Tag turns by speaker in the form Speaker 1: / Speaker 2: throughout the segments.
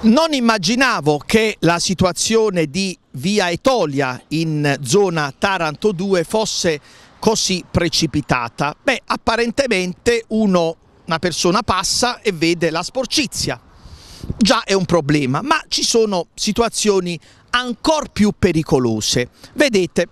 Speaker 1: Non immaginavo che la situazione di via Etolia in zona Taranto 2 fosse così precipitata. Beh, apparentemente uno, una persona passa e vede la sporcizia. Già è un problema, ma ci sono situazioni ancora più pericolose. Vedete,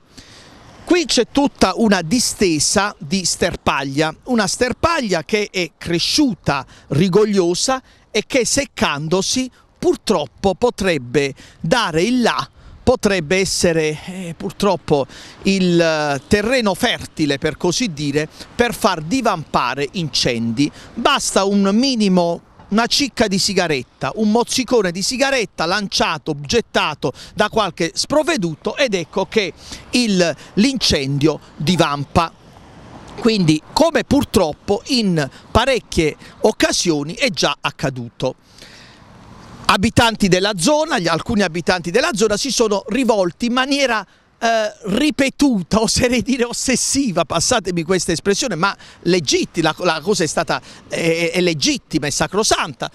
Speaker 1: Qui c'è tutta una distesa di sterpaglia, una sterpaglia che è cresciuta rigogliosa e che seccandosi purtroppo potrebbe dare il là potrebbe essere eh, purtroppo il eh, terreno fertile per così dire per far divampare incendi basta un minimo una cicca di sigaretta, un mozzicone di sigaretta lanciato, gettato da qualche sprovveduto ed ecco che l'incendio divampa. Quindi come purtroppo in parecchie occasioni è già accaduto abitanti della zona, gli, alcuni abitanti della zona si sono rivolti in maniera eh, ripetuta, oserei dire ossessiva, passatemi questa espressione, ma legittima, la, la cosa è stata è, è legittima, è sacrosanta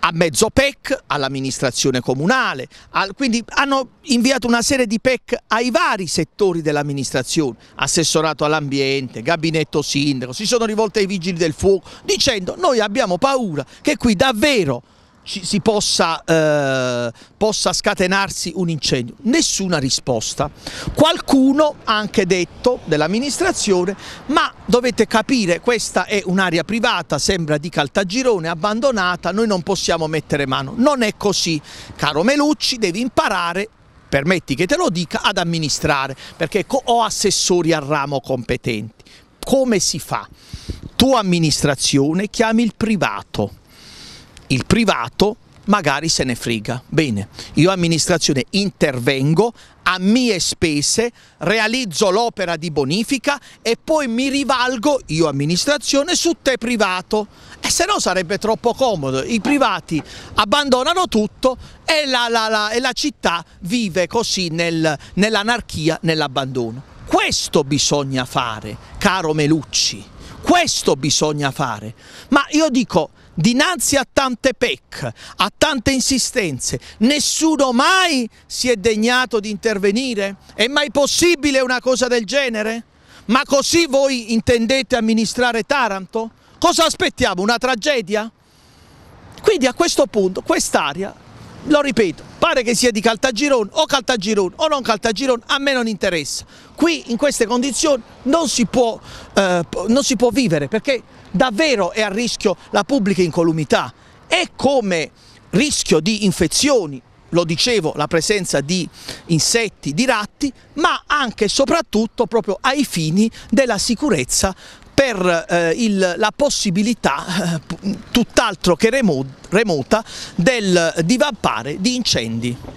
Speaker 1: a mezzo PEC, all'amministrazione comunale, al, quindi hanno inviato una serie di PEC ai vari settori dell'amministrazione, assessorato all'ambiente, gabinetto sindaco, si sono rivolti ai vigili del fuoco dicendo noi abbiamo paura che qui davvero ci, si possa, eh, possa, scatenarsi un incendio. Nessuna risposta. Qualcuno ha anche detto dell'amministrazione, ma dovete capire, questa è un'area privata, sembra di Caltagirone, abbandonata, noi non possiamo mettere mano. Non è così. Caro Melucci, devi imparare permetti che te lo dica, ad amministrare, perché ho assessori al ramo competenti. Come si fa? Tu amministrazione chiami il privato, il privato magari se ne frega. Bene, io amministrazione intervengo a mie spese, realizzo l'opera di bonifica e poi mi rivalgo io amministrazione su te privato. E se no sarebbe troppo comodo, i privati abbandonano tutto e la, la, la, e la città vive così nel, nell'anarchia, nell'abbandono. Questo bisogna fare, caro Melucci, questo bisogna fare. Ma io dico dinanzi a tante pecche, a tante insistenze, nessuno mai si è degnato di intervenire? È mai possibile una cosa del genere? Ma così voi intendete amministrare Taranto? Cosa aspettiamo? Una tragedia? Quindi a questo punto, quest'area, lo ripeto, pare che sia di Caltagirone o Caltagirone o non Caltagirone, a me non interessa. Qui in queste condizioni non si può, eh, non si può vivere perché davvero è a rischio la pubblica incolumità e come rischio di infezioni lo dicevo, la presenza di insetti, di ratti, ma anche e soprattutto proprio ai fini della sicurezza per eh, il, la possibilità, eh, tutt'altro che remo, remota, del divampare di incendi.